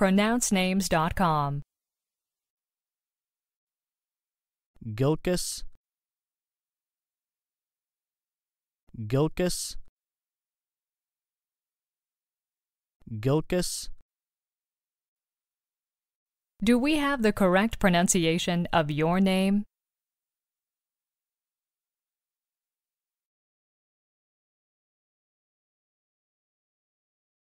pronouncenames.com. Gilkis, Gilkis, Gilkis. Do we have the correct pronunciation of your name?